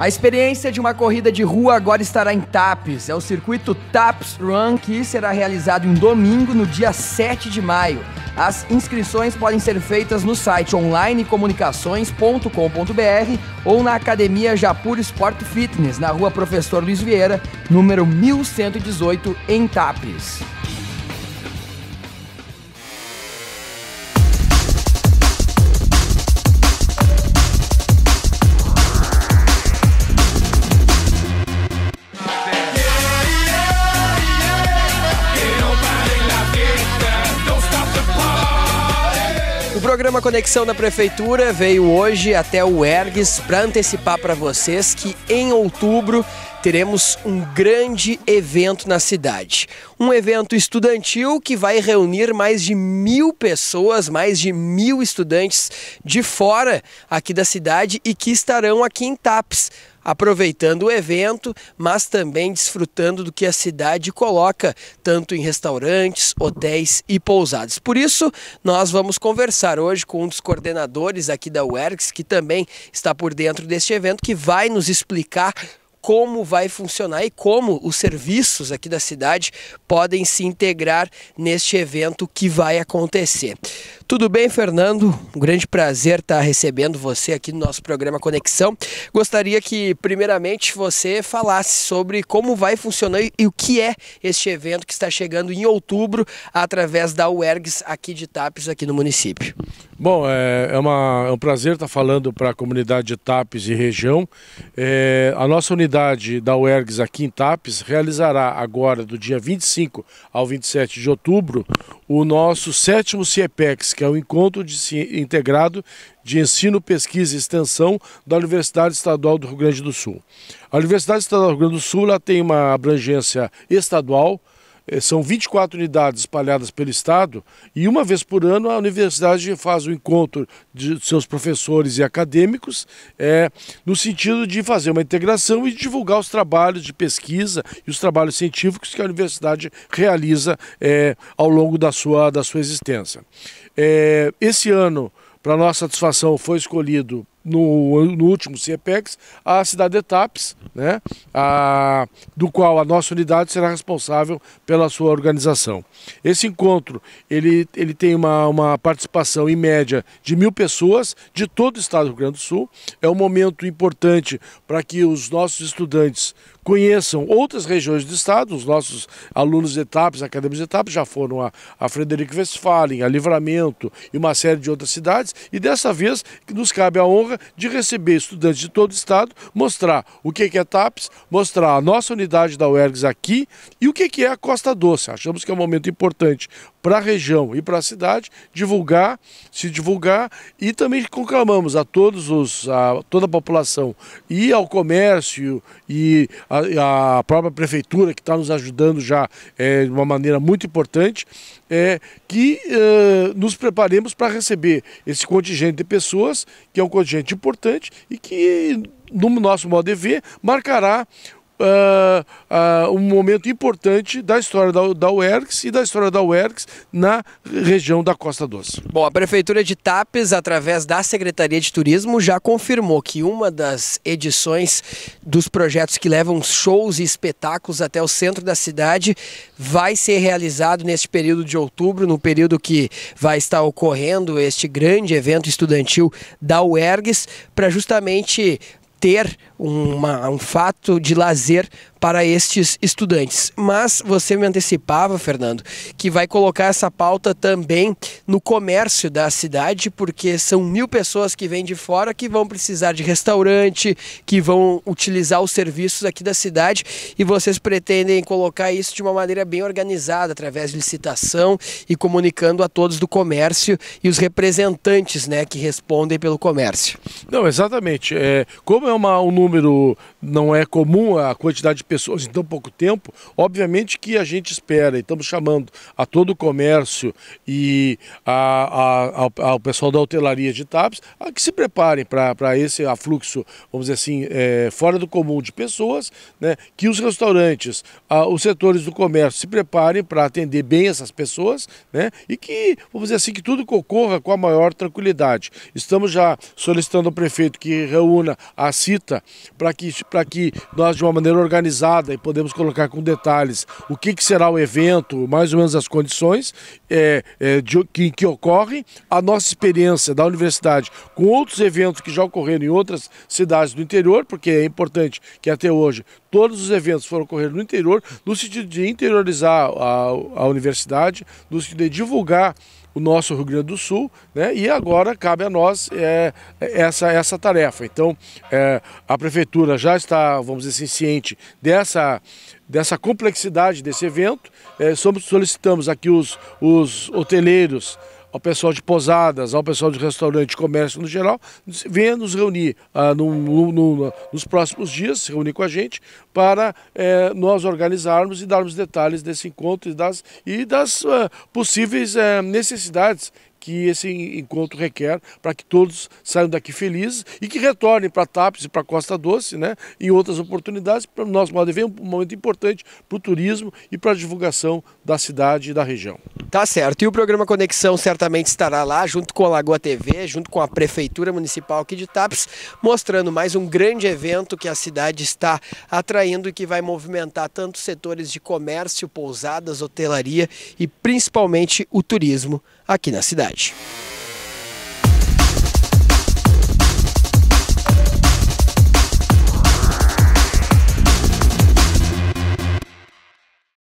A experiência de uma corrida de rua agora estará em TAPS. É o circuito TAPS Run que será realizado em domingo, no dia 7 de maio. As inscrições podem ser feitas no site onlinecomunicações.com.br ou na Academia Japur Sport Fitness, na rua Professor Luiz Vieira, número 1118, em TAPS. programa Conexão da Prefeitura veio hoje até o ERGS para antecipar para vocês que em outubro teremos um grande evento na cidade. Um evento estudantil que vai reunir mais de mil pessoas, mais de mil estudantes de fora aqui da cidade e que estarão aqui em TAPS aproveitando o evento, mas também desfrutando do que a cidade coloca, tanto em restaurantes, hotéis e pousadas. Por isso, nós vamos conversar hoje com um dos coordenadores aqui da UERGS, que também está por dentro deste evento, que vai nos explicar como vai funcionar e como os serviços aqui da cidade podem se integrar neste evento que vai acontecer. Tudo bem, Fernando? Um grande prazer estar recebendo você aqui no nosso programa Conexão. Gostaria que, primeiramente, você falasse sobre como vai funcionar e o que é este evento que está chegando em outubro através da UERGS aqui de Tapes, aqui no município. Bom, é, é, uma, é um prazer estar falando para a comunidade de TAPES e região. É, a nossa unidade da UERGS aqui em TAPES realizará agora, do dia 25 ao 27 de outubro, o nosso sétimo CIEPEX, que é o Encontro de, Integrado de Ensino, Pesquisa e Extensão da Universidade Estadual do Rio Grande do Sul. A Universidade Estadual do Rio Grande do Sul tem uma abrangência estadual, eh, são 24 unidades espalhadas pelo Estado e uma vez por ano a universidade faz o um encontro de seus professores e acadêmicos é, no sentido de fazer uma integração e divulgar os trabalhos de pesquisa e os trabalhos científicos que a universidade realiza é, ao longo da sua, da sua existência. É, esse ano, para nossa satisfação, foi escolhido no, no último Cepex a cidade de Etapes, né, a, do qual a nossa unidade será responsável pela sua organização. Esse encontro ele, ele tem uma, uma participação em média de mil pessoas de todo o estado do Rio Grande do Sul. É um momento importante para que os nossos estudantes conheçam outras regiões do estado, os nossos alunos de etapas, acadêmicos de etapas, já foram a, a Frederico Westphalen, a Livramento e uma série de outras cidades, e dessa vez nos cabe a honra de receber estudantes de todo o estado, mostrar o que é ETAPES, mostrar a nossa unidade da UERGS aqui e o que é a Costa Doce. Achamos que é um momento importante para a região e para a cidade divulgar, se divulgar e também conclamamos a todos os, a toda a população e ao comércio e a, a própria prefeitura que está nos ajudando já é, de uma maneira muito importante, é que é, nos preparemos para receber esse contingente de pessoas, que é um contingente importante e que, no nosso modo de ver, marcará uh, uh, um momento importante da história da, da UERGS e da história da UERGS na região da Costa Doce. Bom, a Prefeitura de Tapes, através da Secretaria de Turismo, já confirmou que uma das edições dos projetos que levam shows e espetáculos até o centro da cidade vai ser realizado neste período de outubro, no período que vai estar ocorrendo este grande evento estudantil da UERGS, para justamente ter uma, um fato de lazer para estes estudantes. Mas você me antecipava, Fernando, que vai colocar essa pauta também no comércio da cidade, porque são mil pessoas que vêm de fora que vão precisar de restaurante, que vão utilizar os serviços aqui da cidade e vocês pretendem colocar isso de uma maneira bem organizada, através de licitação e comunicando a todos do comércio e os representantes né, que respondem pelo comércio. Não, exatamente. É, como é uma, um número, não é comum a quantidade de pessoas em tão pouco tempo, obviamente que a gente espera, e estamos chamando a todo o comércio e a, a, a, ao pessoal da hotelaria de TAPS a que se preparem para esse afluxo, vamos dizer assim, é, fora do comum de pessoas, né, que os restaurantes, os setores do comércio se preparem para atender bem essas pessoas né, e que, vamos dizer assim, que tudo ocorra com a maior tranquilidade. Estamos já solicitando ao prefeito que reúna a CITA para que, que nós, de uma maneira organizada, e podemos colocar com detalhes o que, que será o evento, mais ou menos as condições é, é, de, que, que ocorrem, a nossa experiência da universidade com outros eventos que já ocorreram em outras cidades do interior, porque é importante que até hoje todos os eventos foram ocorrer no interior, no sentido de interiorizar a, a universidade, no sentido de divulgar o nosso Rio Grande do Sul, né? e agora cabe a nós é, é, essa, essa tarefa. Então, é, a Prefeitura já está, vamos dizer assim, ciente dessa, dessa complexidade desse evento, é, solicitamos aqui os, os hoteleiros, ao pessoal de posadas, ao pessoal de restaurante, comércio no geral, venha nos reunir ah, no, no, no, nos próximos dias, se reunir com a gente, para eh, nós organizarmos e darmos detalhes desse encontro e das, e das ah, possíveis eh, necessidades que esse encontro requer para que todos saiam daqui felizes e que retornem para TAPES e para Costa Doce, né, em outras oportunidades, para o nosso modo de ver, um momento importante para o turismo e para a divulgação da cidade e da região. Tá certo. E o programa Conexão certamente estará lá, junto com a Lagoa TV, junto com a Prefeitura Municipal aqui de TAPES, mostrando mais um grande evento que a cidade está atraindo e que vai movimentar tanto setores de comércio, pousadas, hotelaria e principalmente o turismo aqui na cidade. much.